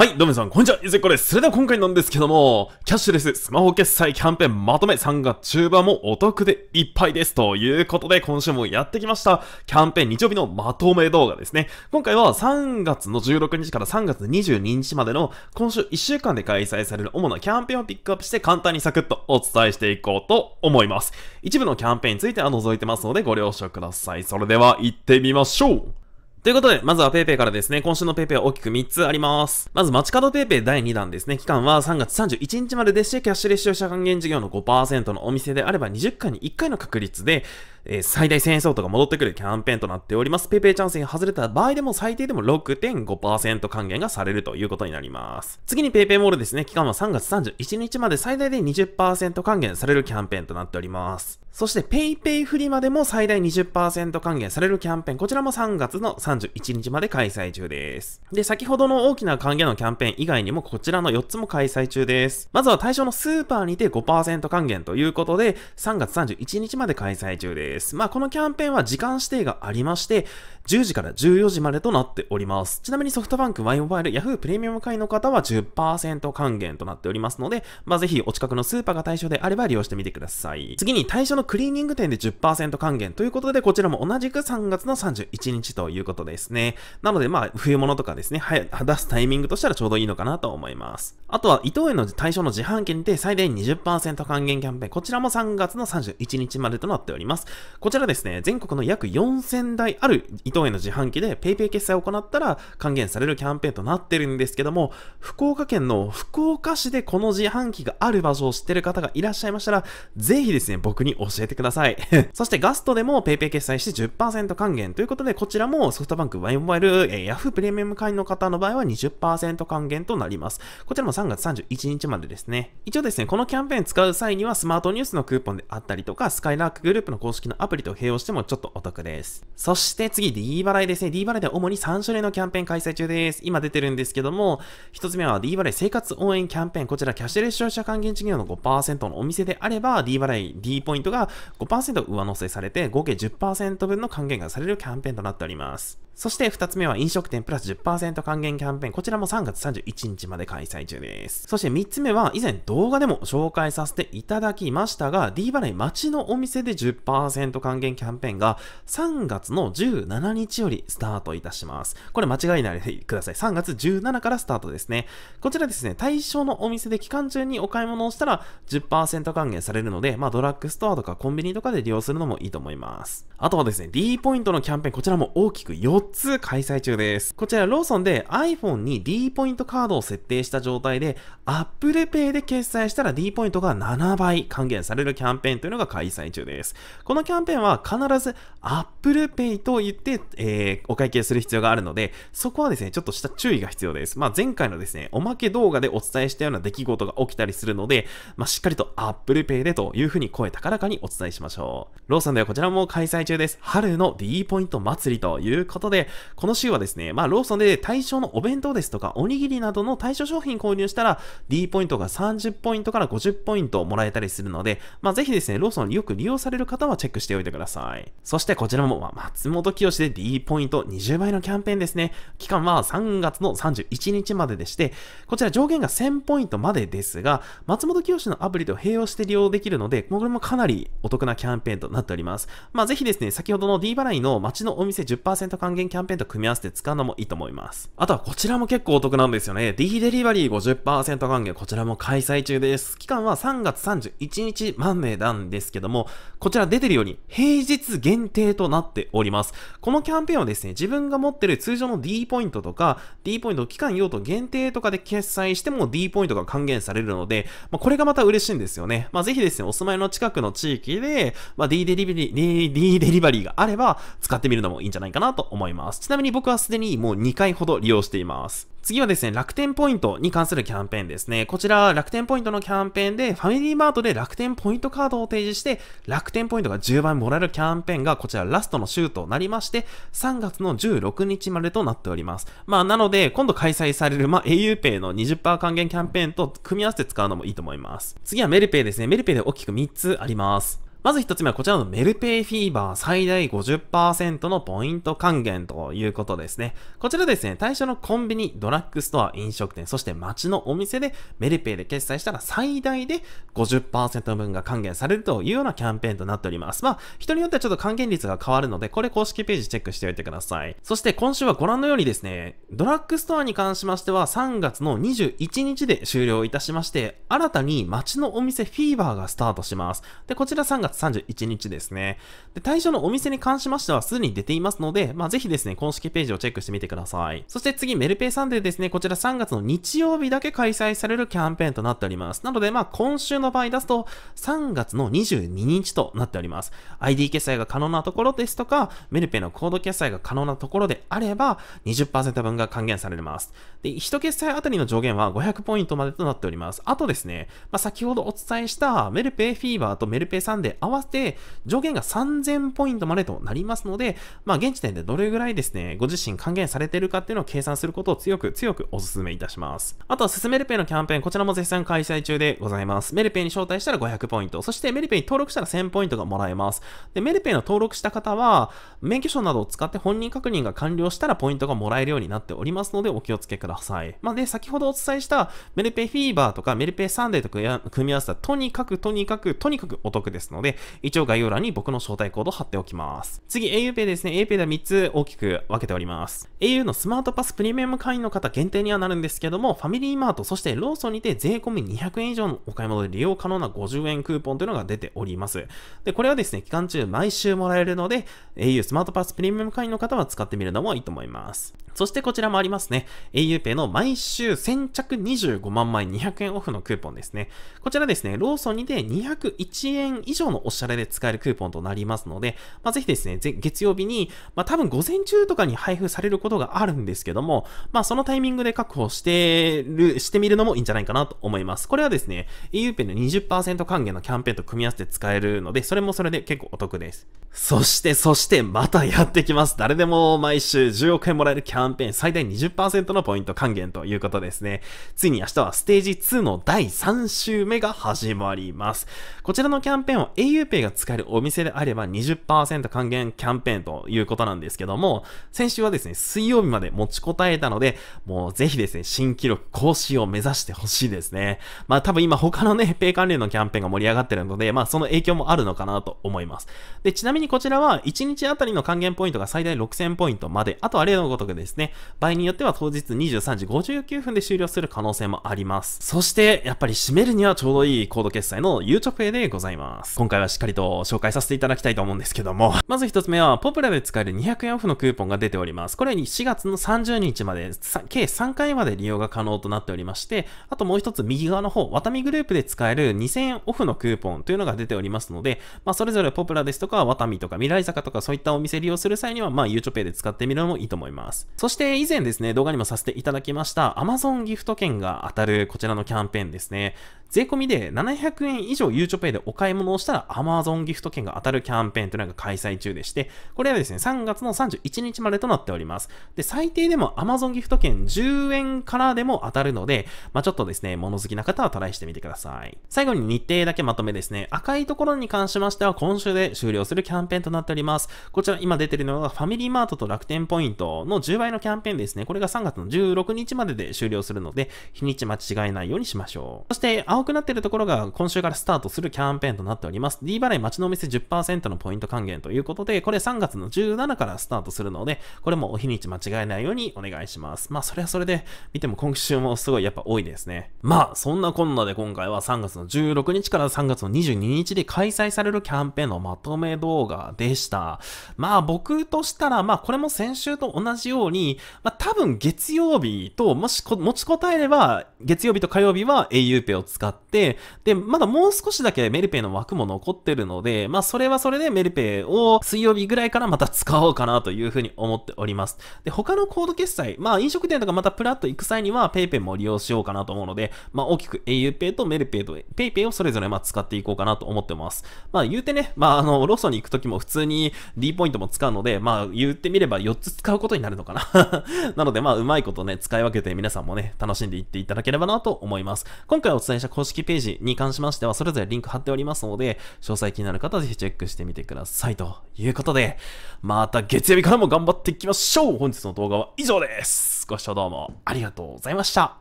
はい、どうもさん、こんにちは、ゆずっこです。それでは今回なんですけども、キャッシュレススマホ決済キャンペーンまとめ3月中盤もお得でいっぱいです。ということで、今週もやってきました、キャンペーン日曜日のまとめ動画ですね。今回は3月の16日から3月22日までの今週1週間で開催される主なキャンペーンをピックアップして簡単にサクッとお伝えしていこうと思います。一部のキャンペーンについては除いてますのでご了承ください。それでは行ってみましょうということで、まずは PayPay からですね、今週の PayPay は大きく3つあります。まず、街角 PayPay 第2弾ですね、期間は3月31日までですし、キャッシュレス消費者還元事業の5%のお店であれば20回に1回の確率で、えー、最大1000円相当が戻ってくるキャンペーンとなっております。ペペチャンスに外れた場合でも最低でも6.5%還元がされるということになります。次に PayPay モールですね。期間は3月31日まで最大で20%還元されるキャンペーンとなっております。そして PayPay フリまでも最大20%還元されるキャンペーン、こちらも3月の31日まで開催中です。で、先ほどの大きな還元のキャンペーン以外にもこちらの4つも開催中です。まずは対象のスーパーにて5%還元ということで、3月31日まで開催中です。です。まあ、このキャンペーンは時間指定がありまして、10時から14時までとなっております。ちなみにソフトバンク、Y モバイル、Yahoo プレミアム会員の方は10%還元となっておりますので、まあ、ぜひお近くのスーパーが対象であれば利用してみてください。次に対象のクリーニング店で10%還元ということで、こちらも同じく3月の31日ということですね。なので、まあ、冬物とかですね、出すタイミングとしたらちょうどいいのかなと思います。あとは、伊藤園の対象の自販機にて最大20%還元キャンペーン、こちらも3月の31日までとなっております。こちらですね、全国の約4000台ある伊藤園の自販機で PayPay 決済を行ったら還元されるキャンペーンとなってるんですけども、福岡県の福岡市でこの自販機がある場所を知ってる方がいらっしゃいましたら、ぜひですね、僕に教えてください。そしてガストでも PayPay 決済して10%還元ということで、こちらもソフトバンクワイモバイル、えー、Yahoo プレミアム会員の方の場合は20%還元となります。こちらも3月31日までですね。一応ですね、このキャンペーン使う際にはスマートニュースのクーポンであったりとか、スカイラークグループの公式のアプリと併用してもちょっとお得です。そして次 D 払いですね。D 払いでは主に3種類のキャンペーン開催中です。今出てるんですけども、1つ目は D 払い生活応援キャンペーン。こちらキャッシュレス消費者還元事業の5%のお店であれば D 払い D ポイントが5%上乗せされて合計10%分の還元がされるキャンペーンとなっております。そして二つ目は飲食店プラス10%還元キャンペーン。こちらも3月31日まで開催中です。そして三つ目は以前動画でも紹介させていただきましたが、D レー街のお店で10%還元キャンペーンが3月の17日よりスタートいたします。これ間違いないでください。3月17からスタートですね。こちらですね、対象のお店で期間中にお買い物をしたら10%還元されるので、まあドラッグストアとかコンビニとかで利用するのもいいと思います。あとはですね、D ポイントのキャンペーン、こちらも大きく4 4つ開催中です。こちらローソンで iPhone に D ポイントカードを設定した状態で Apple Pay で決済したら D ポイントが7倍還元されるキャンペーンというのが開催中です。このキャンペーンは必ず Apple Pay と言って、えー、お会計する必要があるので、そこはですね、ちょっとした注意が必要です。まあ、前回のですね、おまけ動画でお伝えしたような出来事が起きたりするので、まあ、しっかりと Apple Pay でというふうに声高らかにお伝えしましょう。ローソンではこちらも開催中です。春の D ポイント祭りということでで、この週はですね、まあ、ローソンで対象のお弁当ですとか、おにぎりなどの対象商品購入したら、D ポイントが30ポイントから50ポイントもらえたりするので、まあ、ぜひですね、ローソンよく利用される方はチェックしておいてください。そしてこちらも、まあ、松本清で D ポイント20倍のキャンペーンですね。期間は3月の31日まででして、こちら上限が1000ポイントまでですが、松本清のアプリと併用して利用できるので、これもかなりお得なキャンペーンとなっております。まあ、ぜひですね、先ほどの D 払いの街のお店10%還元減キャンペーンと組み合わせて使うのもいいと思います。あとはこちらも結構お得なんですよね。D デリバリー50%還元、こちらも開催中です。期間は3月31日満でなんですけども、こちら出てるように平日限定となっております。このキャンペーンはですね、自分が持ってる通常の D ポイントとか、D ポイント期間用途限定とかで決済しても D ポイントが還元されるので、まあ、これがまた嬉しいんですよね。まあ、ぜひですね、お住まいの近くの地域で、まあ、D デリバリー、D デリバリーがあれば使ってみるのもいいんじゃないかなと思います。います。ちなみに僕はすでにもう2回ほど利用しています。次はですね、楽天ポイントに関するキャンペーンですね。こちら、楽天ポイントのキャンペーンで、ファミリーマートで楽天ポイントカードを提示して、楽天ポイントが10倍もらえるキャンペーンが、こちらラストの週となりまして、3月の16日までとなっております。まあ、なので、今度開催される、まあ、auPay の20%還元キャンペーンと組み合わせて使うのもいいと思います。次はメルペイですね。メルペイで大きく3つあります。まず一つ目はこちらのメルペイフィーバー最大50%のポイント還元ということですね。こちらですね、対象のコンビニ、ドラッグストア、飲食店、そして街のお店でメルペイで決済したら最大で50%分が還元されるというようなキャンペーンとなっております。まあ、人によってはちょっと還元率が変わるので、これ公式ページチェックしておいてください。そして今週はご覧のようにですね、ドラッグストアに関しましては3月の21日で終了いたしまして、新たに街のお店フィーバーがスタートします。で、こちら3月31日ですね。で、対象のお店に関しましてはすでに出ていますので、まあ、ぜひですね、公式ページをチェックしてみてください。そして次、メルペイサンデーですね、こちら3月の日曜日だけ開催されるキャンペーンとなっております。なので、まあ、今週の場合出すと、3月の22日となっております。ID 決済が可能なところですとか、メルペイのコード決済が可能なところであれば20、分が還元されます。で、1決済あたりの上限は500ポイントまでとなっております。あとですね、まあ、先ほどお伝えしたメルペイフィーバーとメルペイサンデー合わせて上限が3000ポイントまでとなりますので、まあ、現時点でどれぐらいですね、ご自身還元されているかっていうのを計算することを強く強くお勧めいたします。あとは、ススめるペイのキャンペーン、こちらも絶賛開催中でございます。メルペイに招待したら500ポイント、そしてメルペイに登録したら1000ポイントがもらえます。で、メルペイの登録した方は、免許証などを使って本人確認が完了したらポイントがもらえるようになっておりますので、お気をつけください。まあ、で、先ほどお伝えしたメルペイフィーバーとかメルペイサンデーと組み合わせたとにかくとにかくとにかくお得ですので、で、一応概要欄に僕の招待コードを貼っておきます。次、auPay ですね。auPay では3つ大きく分けております。au のスマートパスプレミアム会員の方限定にはなるんですけども、ファミリーマート、そしてローソンにて税込み200円以上のお買い物で利用可能な50円クーポンというのが出ております。で、これはですね、期間中毎週もらえるので、au スマートパスプレミアム会員の方は使ってみるのもいいと思います。そしてこちらもありますね。auPay の毎週先着25万枚200円オフのクーポンですね。こちらですね、ローソンにて201円以上のおしゃれで使えるクーポンとなりますので、まあ、ぜひですね、月曜日に、まあ、多分午前中とかに配布されることがあるんですけども、まあ、そのタイミングで確保してる、してみるのもいいんじゃないかなと思います。これはですね、auPay の20%還元のキャンペーンと組み合わせて使えるので、それもそれで結構お得です。そして、そして、またやってきます。誰でも毎週10億円もらえるキャンペーンンペーン最大20%のポイント還元ということですね。ついに明日はステージ2の第3週目が始まります。こちらのキャンペーンは auPay が使えるお店であれば20%還元キャンペーンということなんですけども、先週はですね、水曜日まで持ちこたえたので、もうぜひですね、新記録更新を目指してほしいですね。まあ多分今他のね、ペイ関連のキャンペーンが盛り上がってるので、まあその影響もあるのかなと思います。で、ちなみにこちらは1日あたりの還元ポイントが最大6000ポイントまで、あとは例のごとくですですね。場合によっては当日23時59分で終了する可能性もあります。そして、やっぱり閉めるにはちょうどいいコード決済のゆうちょ p a でございます。今回はしっかりと紹介させていただきたいと思うんですけども、まず一つ目は、ポプラで使える200円オフのクーポンが出ております。これに4月の30日まで、計3回まで利用が可能となっておりまして、あともう一つ右側の方、ワタミグループで使える2000円オフのクーポンというのが出ておりますので、まあ、それぞれポプラですとか、ワタミとか、未来坂とかそういったお店利用する際には、まあ、ゆうちょ Pay で使ってみるのもいいと思います。そして以前ですね、動画にもさせていただきました Amazon ギフト券が当たるこちらのキャンペーンですね。税込みで700円以上ゆうちょ pay でお買い物をしたら Amazon ギフト券が当たるキャンペーンというのが開催中でして、これはですね、3月の31日までとなっております。で、最低でも Amazon ギフト券10円からでも当たるので、まあ、ちょっとですね、物好きな方はトライしてみてください。最後に日程だけまとめですね、赤いところに関しましては今週で終了するキャンペーンとなっております。こちら今出てるのがファミリーマートと楽天ポイントの10倍のキャンペーンですね。これが3月の16日までで終了するので、日にち間違えないようにしましょう。そして、青青くなっているところが今週からスタートするキャンペーンとなっております。D 払い町のお店10%のポイント還元ということで、これ3月の17からスタートするので、これもお日にち間違えないようにお願いします。まあ、それはそれで、見ても今週もすごいやっぱ多いですね。まあ、そんなこんなで今回は3月の16日から3月の22日で開催されるキャンペーンのまとめ動画でした。まあ、僕としたら、まあ、これも先週と同じように、まあ、多分月曜日と、もし持ちこたえれば、月曜日と火曜日は auPay を使っって、で、まだもう少しだけメルペイの枠も残ってるので、まあそれはそれでメルペイを水曜日ぐらいからまた使おうかなというふうに思っております。で、他のコード決済、まあ飲食店とかまたプラッと行く際には PayPay も利用しようかなと思うので、まあ大きく auPay とメルペイと PayPay をそれぞれまあ使っていこうかなと思ってます。まあ言うてね、まああの、ローソンに行くときも普通に D ポイントも使うので、まあ言ってみれば4つ使うことになるのかな なのでまあうまいことね、使い分けて皆さんもね、楽しんでいっていただければなと思います。今回お伝えした公式ページに関しましては、それぞれリンク貼っておりますので、詳細気になる方はぜひチェックしてみてください。ということで、また月曜日からも頑張っていきましょう本日の動画は以上ですご視聴どうもありがとうございました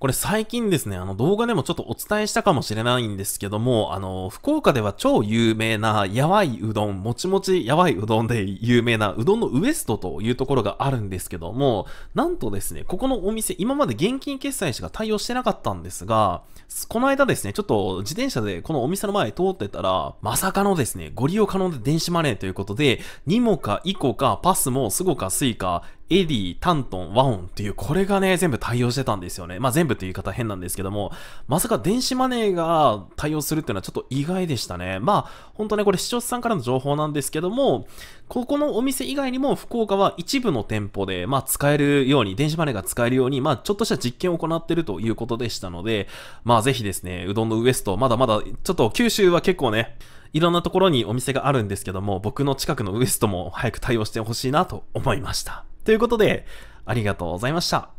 これ最近ですね、あの動画でもちょっとお伝えしたかもしれないんですけども、あの、福岡では超有名なやばいうどん、もちもちやばいうどんで有名なうどんのウエストというところがあるんですけども、なんとですね、ここのお店、今まで現金決済しか対応してなかったんですが、この間ですね、ちょっと自転車でこのお店の前通ってたら、まさかのですね、ご利用可能で電子マネーということで、ニもか、イコか、パスも、スゴか、スイカ、エディ、タントン、ワオンっていう、これがね、全部対応してたんですよね。まあ全部という言い方変なんですけども、まさか電子マネーが対応するっていうのはちょっと意外でしたね。まあ、ほんとね、これ視聴者さんからの情報なんですけども、ここのお店以外にも福岡は一部の店舗で、まあ使えるように、電子マネーが使えるように、まあちょっとした実験を行ってるということでしたので、まあぜひですね、うどんのウエスト、まだまだ、ちょっと九州は結構ね、いろんなところにお店があるんですけども、僕の近くのウエストも早く対応してほしいなと思いました。ということで、ありがとうございました。